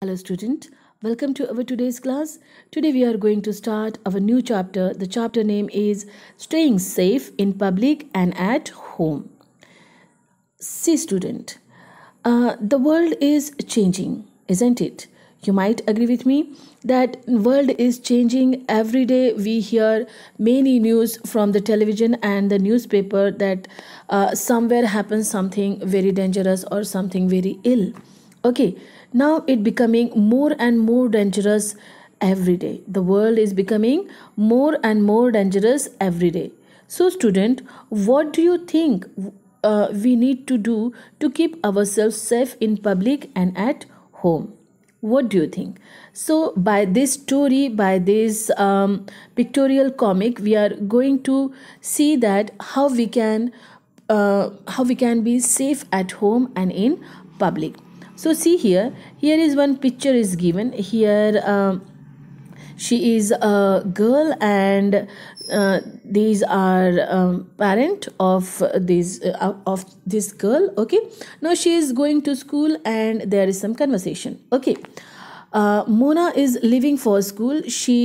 Hello student, welcome to our today's class. Today we are going to start our new chapter. The chapter name is Staying Safe in Public and at Home. See student, uh, the world is changing, isn't it? You might agree with me that world is changing every day. We hear many news from the television and the newspaper that uh, somewhere happens something very dangerous or something very ill. Okay, now it becoming more and more dangerous every day. The world is becoming more and more dangerous every day. So student, what do you think uh, we need to do to keep ourselves safe in public and at home? what do you think so by this story by this um, pictorial comic we are going to see that how we can uh, how we can be safe at home and in public so see here here is one picture is given here uh, she is a girl and uh, these are um, parent of this uh, of this girl okay now she is going to school and there is some conversation okay uh, mona is leaving for school she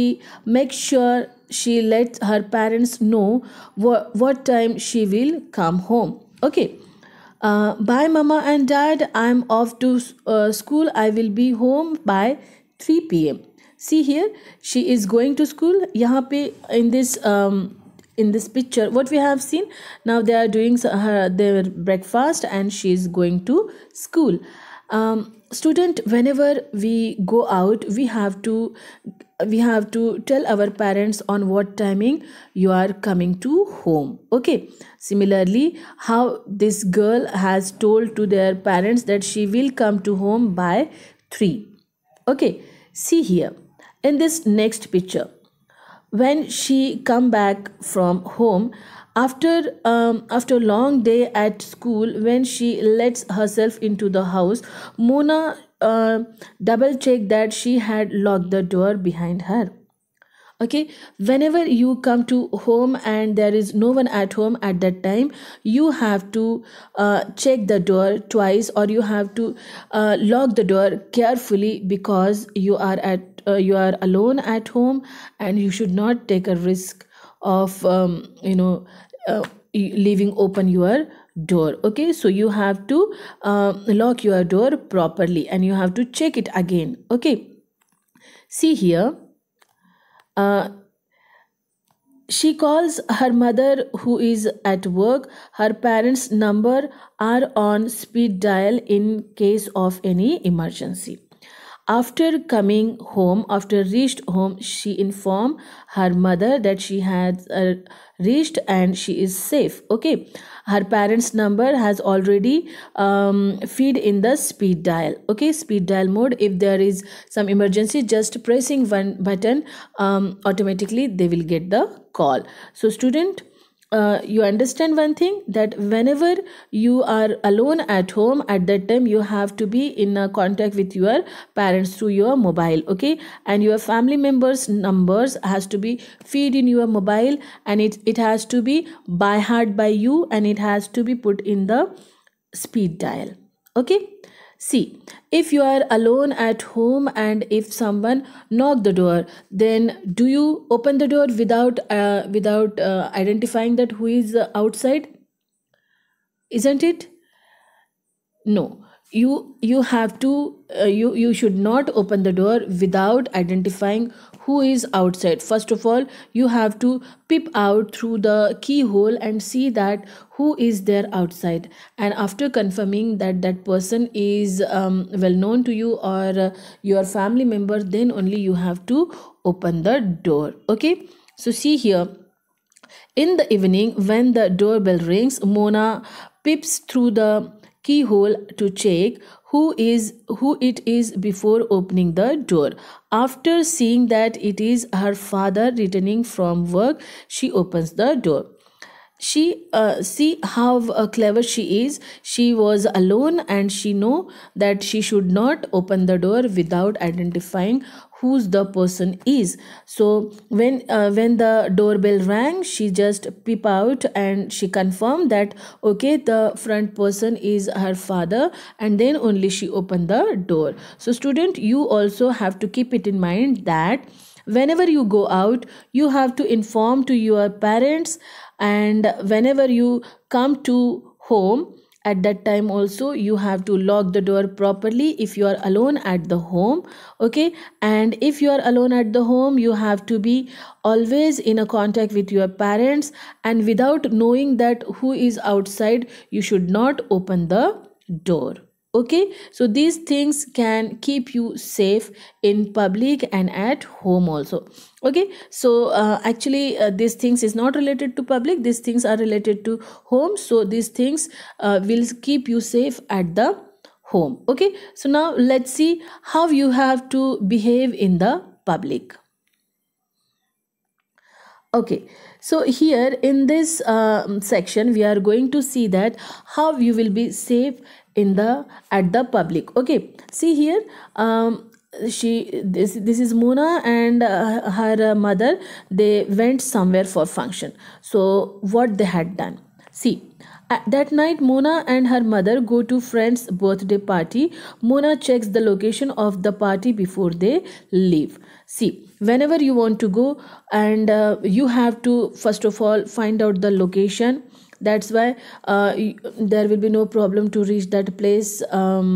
makes sure she lets her parents know what time she will come home okay uh, bye mama and dad i'm off to uh, school i will be home by 3 pm see here she is going to school yahan pe in this um, in this picture what we have seen now they are doing her their breakfast and she is going to school um, student whenever we go out we have to we have to tell our parents on what timing you are coming to home okay similarly how this girl has told to their parents that she will come to home by 3 okay see here in this next picture when she come back from home after um, after long day at school when she lets herself into the house mona uh, double check that she had locked the door behind her okay whenever you come to home and there is no one at home at that time you have to uh, check the door twice or you have to uh, lock the door carefully because you are at uh, you are alone at home and you should not take a risk of um, you know uh, leaving open your door okay so you have to uh, lock your door properly and you have to check it again okay see here uh, she calls her mother who is at work her parents number are on speed dial in case of any emergency after coming home, after reached home, she informed her mother that she had uh, reached and she is safe. Okay, her parents' number has already um, feed in the speed dial. Okay, speed dial mode. If there is some emergency, just pressing one button, um, automatically they will get the call. So, student uh, you understand one thing that whenever you are alone at home at that time you have to be in a contact with your parents through your mobile okay and your family members numbers has to be feed in your mobile and it, it has to be by heart by you and it has to be put in the speed dial okay See, if you are alone at home and if someone knock the door, then do you open the door without uh, without uh, identifying that who is outside? Isn't it? No you you have to uh, you you should not open the door without identifying who is outside first of all you have to peep out through the keyhole and see that who is there outside and after confirming that that person is um, well known to you or uh, your family member then only you have to open the door okay so see here in the evening when the doorbell rings mona peeps through the keyhole to check who is who it is before opening the door after seeing that it is her father returning from work she opens the door she uh, see how uh, clever she is she was alone and she know that she should not open the door without identifying who's the person is so when uh, when the doorbell rang she just peep out and she confirmed that okay the front person is her father and then only she opened the door so student you also have to keep it in mind that whenever you go out you have to inform to your parents and whenever you come to home at that time also you have to lock the door properly if you are alone at the home okay and if you are alone at the home you have to be always in a contact with your parents and without knowing that who is outside you should not open the door okay so these things can keep you safe in public and at home also okay so uh, actually uh, these things is not related to public these things are related to home so these things uh, will keep you safe at the home okay so now let's see how you have to behave in the public okay so here in this uh, section we are going to see that how you will be safe in the at the public okay see here um she this this is Mona and uh, her uh, mother they went somewhere for function so what they had done see that night Mona and her mother go to friend's birthday party Mona checks the location of the party before they leave see whenever you want to go and uh, you have to first of all find out the location that's why uh, there will be no problem to reach that place um,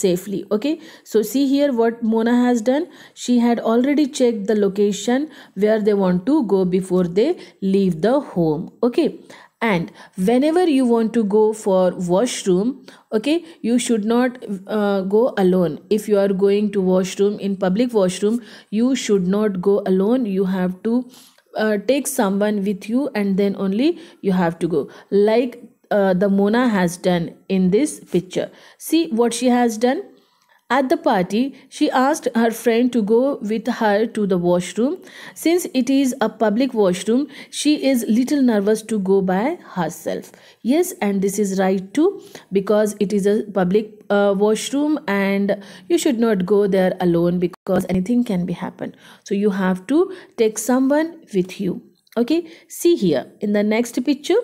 safely okay so see here what Mona has done she had already checked the location where they want to go before they leave the home okay and whenever you want to go for washroom okay you should not uh, go alone if you are going to washroom in public washroom you should not go alone you have to uh, take someone with you and then only you have to go like uh, the mona has done in this picture see what she has done at the party, she asked her friend to go with her to the washroom. Since it is a public washroom, she is little nervous to go by herself. Yes, and this is right too because it is a public uh, washroom and you should not go there alone because anything can be happen. So you have to take someone with you. Okay, see here in the next picture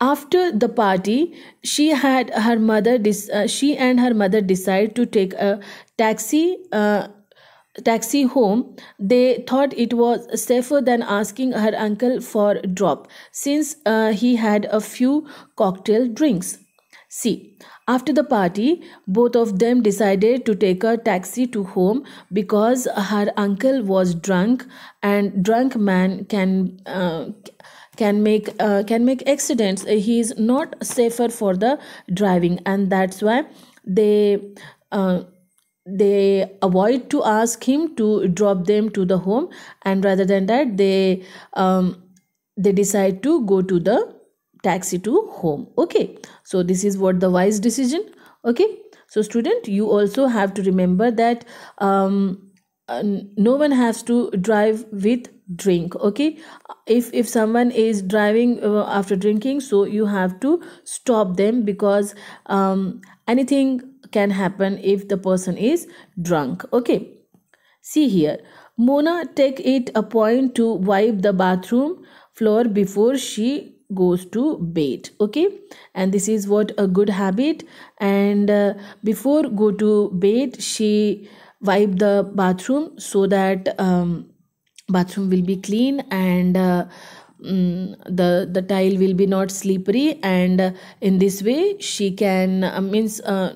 after the party she had her mother uh, she and her mother decided to take a taxi uh, taxi home they thought it was safer than asking her uncle for drop since uh, he had a few cocktail drinks See, After the party, both of them decided to take a taxi to home because her uncle was drunk and drunk man can uh, can make uh, can make accidents uh, he is not safer for the driving and that's why they uh, they avoid to ask him to drop them to the home and rather than that they um, they decide to go to the taxi to home okay so this is what the wise decision okay so student you also have to remember that um, uh, no one has to drive with drink okay if if someone is driving uh, after drinking so you have to stop them because um, anything can happen if the person is drunk okay see here mona take it a point to wipe the bathroom floor before she goes to bed okay and this is what a good habit and uh, before go to bed she wipe the bathroom so that um, bathroom will be clean and uh, Mm, the the tile will be not slippery and uh, in this way she can uh, means uh,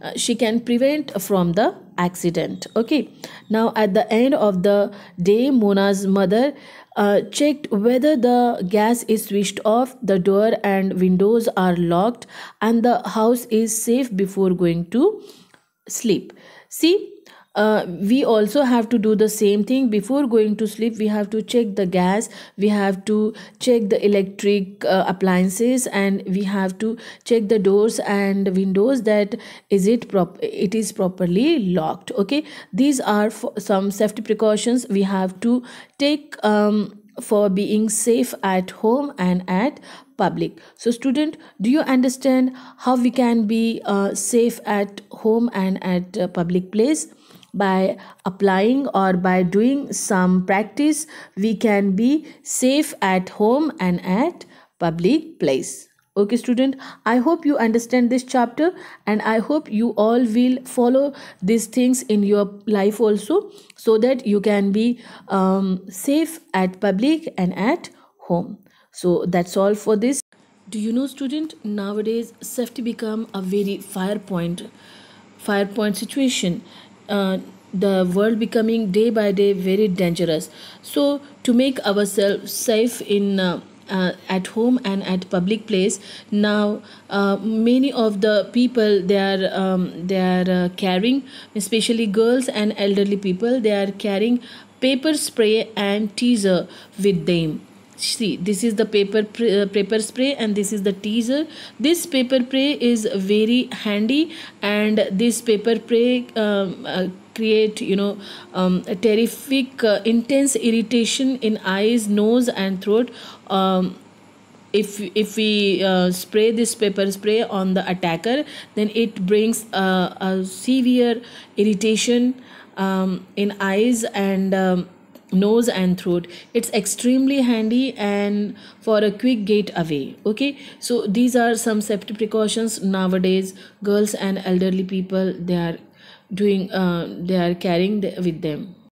uh, she can prevent from the accident okay now at the end of the day mona's mother uh, checked whether the gas is switched off the door and windows are locked and the house is safe before going to sleep see uh, we also have to do the same thing before going to sleep we have to check the gas we have to check the electric uh, appliances and we have to check the doors and windows that is it prop it is properly locked okay these are some safety precautions we have to take um, for being safe at home and at public so student do you understand how we can be uh, safe at home and at uh, public place by applying or by doing some practice we can be safe at home and at public place okay student i hope you understand this chapter and i hope you all will follow these things in your life also so that you can be um, safe at public and at home so that's all for this do you know student nowadays safety become a very fire point fire point situation uh, the world becoming day by day very dangerous so to make ourselves safe in uh, uh, at home and at public place now uh, many of the people they are um, they are uh, carrying especially girls and elderly people they are carrying paper spray and teaser with them see this is the paper uh, paper spray and this is the teaser this paper spray is very handy and this paper spray um, uh, create you know um, a terrific uh, intense irritation in eyes nose and throat um, if if we uh, spray this paper spray on the attacker then it brings a severe irritation um, in eyes and um, nose and throat it's extremely handy and for a quick getaway okay so these are some safety precautions nowadays girls and elderly people they are doing uh, they are carrying the, with them